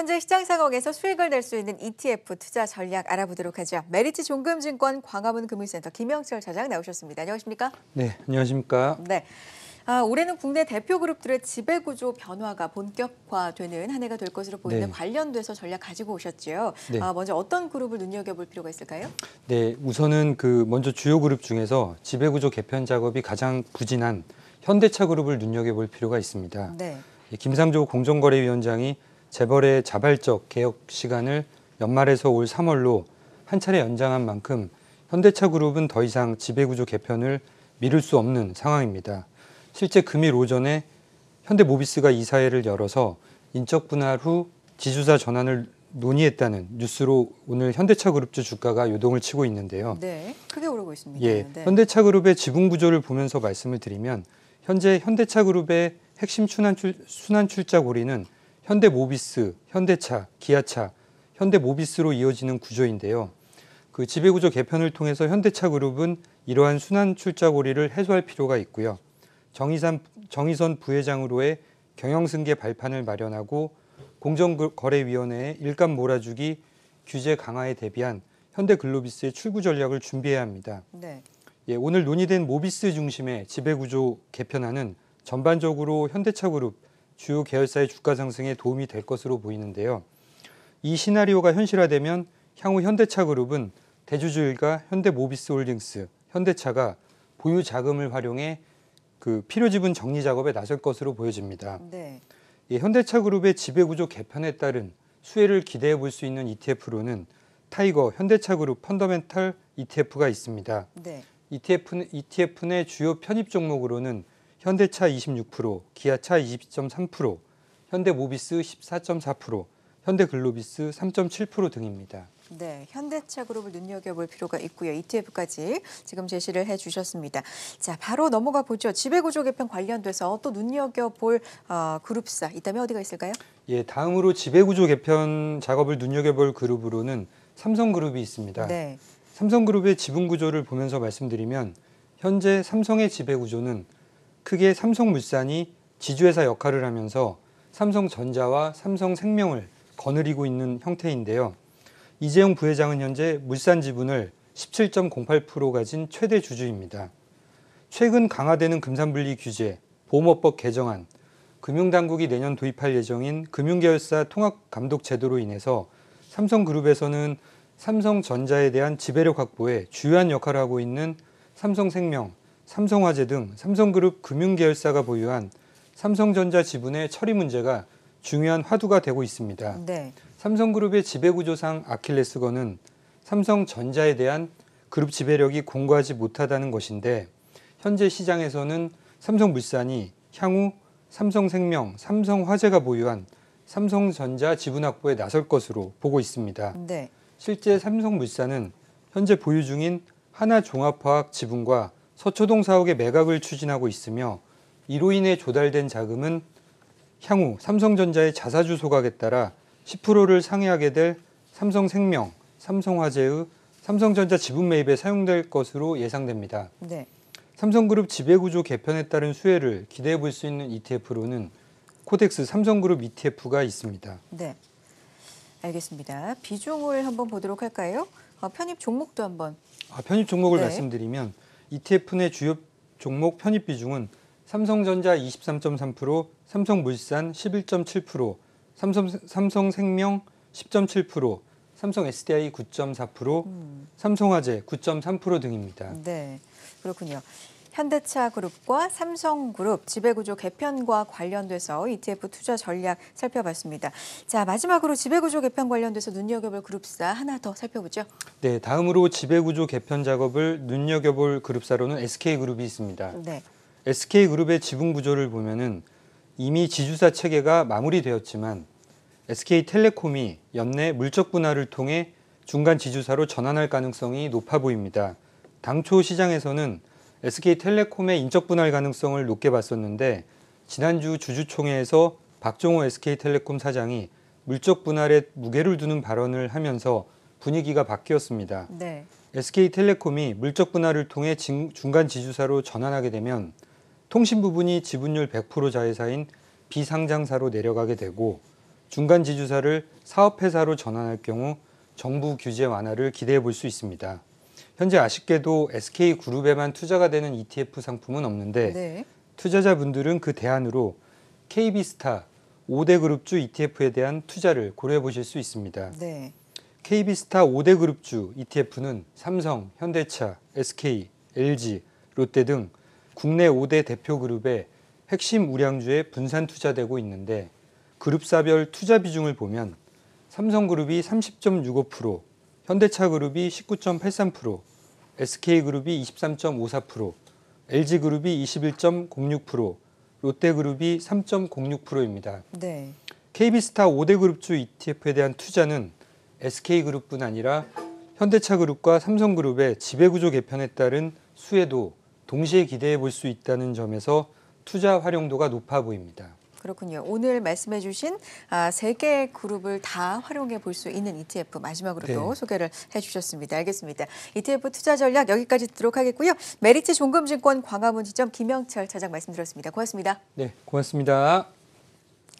현재 시장 상황에서 수익을 낼 수 있는 ETF 투자 전략 알아보도록 하죠. 메리츠 종금증권 광화문 금융센터 김영철 차장 나오셨습니다. 안녕하십니까? 네, 안녕하십니까? 네. 아, 올해는 국내 대표 그룹들의 지배구조 변화가 본격화되는 한 해가 될 것으로 보이는데 네. 관련돼서 전략 가지고 오셨지 네. 아, 먼저 어떤 그룹을 눈여겨볼 필요가 있을까요? 네, 우선은 그 먼저 주요 그룹 중에서 지배구조 개편 작업이 가장 부진한 현대차 그룹을 눈여겨볼 필요가 있습니다. 네. 김상조 공정거래위원장이 재벌의 자발적 개혁 시간을 연말에서 올 3월로 한 차례 연장한 만큼 현대차 그룹은 더 이상 지배구조 개편을 미룰 수 없는 상황입니다. 실제 금일 오전에 현대모비스가 이사회를 열어서 인적 분할 후 지주사 전환을 논의했다는 뉴스로 오늘 현대차 그룹주 주가가 요동을 치고 있는데요. 네, 크게 오르고 있습니다. 예, 네. 현대차 그룹의 지분 구조를 보면서 말씀을 드리면 현재 현대차 그룹의 핵심 순환, 출, 순환 출자 고리는 현대모비스, 현대차, 기아차, 현대모비스로 이어지는 구조인데요. 그 지배구조 개편을 통해서 현대차 그룹은 이러한 순환 출자고리를 해소할 필요가 있고요. 정의선, 정의선 부회장으로의 경영승계 발판을 마련하고 공정거래위원회의 일감 몰아주기 규제 강화에 대비한 현대글로비스의 출구 전략을 준비해야 합니다. 네. 예, 오늘 논의된 모비스 중심의 지배구조 개편안은 전반적으로 현대차 그룹 주요 계열사의 주가 상승에 도움이 될 것으로 보이는데요. 이 시나리오가 현실화되면 향후 현대차 그룹은 대주주일과 현대모비스 홀딩스, 현대차가 보유 자금을 활용해 그 필요 지분 정리 작업에 나설 것으로 보여집니다. 네. 예, 현대차 그룹의 지배 구조 개편에 따른 수혜를 기대해 볼 수 있는 ETF로는 타이거 현대차 그룹 펀더멘탈 ETF가 있습니다. 네. ETF, ETF 내 주요 편입 종목으로는 현대차 26%, 기아차 2 0 3 현대모비스 14.4%, 현대글로비스 3.7% 등입니다. 네, 현대차 그룹을 눈여겨볼 필요가 있고요. ETF까지 지금 제시를 해주셨습니다. 자, 바로 넘어가 보죠. 지배구조 개편 관련돼서 또 눈여겨볼 어, 그룹사 있다면 어디가 있을까요? 예, 다음으로 지배구조 개편 작업을 눈여겨볼 그룹으로는 삼성그룹이 있습니다. 네. 삼성그룹의 지분구조를 보면서 말씀드리면 현재 삼성의 지배구조는 크게 삼성물산이 지주회사 역할을 하면서 삼성전자와 삼성생명을 거느리고 있는 형태인데요. 이재용 부회장은 현재 물산 지분을 17.08% 가진 최대 주주입니다. 최근 강화되는 금산분리 규제, 보험업법 개정안, 금융당국이 내년 도입할 예정인 금융계열사 통합감독 제도로 인해서 삼성그룹에서는 삼성전자에 대한 지배력 확보에 주요한 역할을 하고 있는 삼성생명, 삼성화재 등 삼성그룹 금융계열사가 보유한 삼성전자 지분의 처리 문제가 중요한 화두가 되고 있습니다. 네. 삼성그룹의 지배구조상 아킬레스건은 삼성전자에 대한 그룹 지배력이 공고하지 못하다는 것인데 현재 시장에서는 삼성물산이 향후 삼성생명, 삼성화재가 보유한 삼성전자 지분 확보에 나설 것으로 보고 있습니다. 네. 실제 삼성물산은 현재 보유 중인 하나종합화학 지분과 서초동 사옥의 매각을 추진하고 있으며 이로 인해 조달된 자금은 향후 삼성전자의 자사주 소각에 따라 10%를 상회하게 될 삼성생명, 삼성화재의 삼성전자 지분 매입에 사용될 것으로 예상됩니다. 네. 삼성그룹 지배구조 개편에 따른 수혜를 기대해 볼 수 있는 ETF로는 코덱스 삼성그룹 ETF가 있습니다. 네. 알겠습니다. 비중을 한번 보도록 할까요? 어, 편입 종목도 한번. 아, 편입 종목을 네. 말씀드리면 ETF 내 주요 종목 편입 비중은 삼성전자 23.3%, 삼성물산 11.7%, 삼성, 삼성생명 10.7%, 삼성 SDI 9.4%, 음. 삼성화재 9.3% 등입니다. 네, 그렇군요. 현대차그룹과 삼성그룹 지배구조 개편과 관련돼서 ETF 투자 전략 살펴봤습니다. 자 마지막으로 지배구조 개편 관련돼서 눈여겨볼 그룹사 하나 더 살펴보죠. 네, 다음으로 지배구조 개편 작업을 눈여겨볼 그룹사로는 SK그룹이 있습니다. 네. SK그룹의 지분구조를 보면은 이미 지주사 체계가 마무리되었지만 SK텔레콤이 연내 물적 분할을 통해 중간 지주사로 전환할 가능성이 높아 보입니다. 당초 시장에서는 SK텔레콤의 인적 분할 가능성을 높게 봤었는데 지난주 주주총회에서 박종호 SK텔레콤 사장이 물적 분할에 무게를 두는 발언을 하면서 분위기가 바뀌었습니다. 네. SK텔레콤이 물적 분할을 통해 중간 지주사로 전환하게 되면 통신 부분이 지분율 100% 자회사인 비상장사로 내려가게 되고 중간 지주사를 사업회사로 전환할 경우 정부 규제 완화를 기대해 볼 수 있습니다. 현재 아쉽게도 SK 그룹에만 투자가 되는 ETF 상품은 없는데 네. 투자자분들은 그 대안으로 KB스타 5대 그룹주 ETF에 대한 투자를 고려해 보실 수 있습니다. 네. KB스타 5대 그룹주 ETF는 삼성, 현대차, SK, LG, 롯데 등 국내 5대 대표 그룹의 핵심 우량주에 분산 투자되고 있는데 그룹사별 투자 비중을 보면 삼성그룹이 30.65%, 현대차그룹이 19.83%, SK그룹이 23.54%, LG그룹이 21.06%, 롯데그룹이 3.06%입니다. 네. KB스타 5대 그룹주 ETF에 대한 투자는 SK그룹뿐 아니라 현대차그룹과 삼성그룹의 지배구조 개편에 따른 수혜도 동시에 기대해 볼 수 있다는 점에서 투자 활용도가 높아 보입니다. 그렇군요. 오늘 말씀해 주신 아, 세개 그룹을 다 활용해 볼 수 있는 ETF 마지막으로 네. 또 소개를 해 주셨습니다. 알겠습니다. ETF 투자 전략 여기까지 듣도록 하겠고요. 메리츠 종금증권 광화문 지점 김영철 차장 말씀드렸습니다. 고맙습니다. 네, 고맙습니다.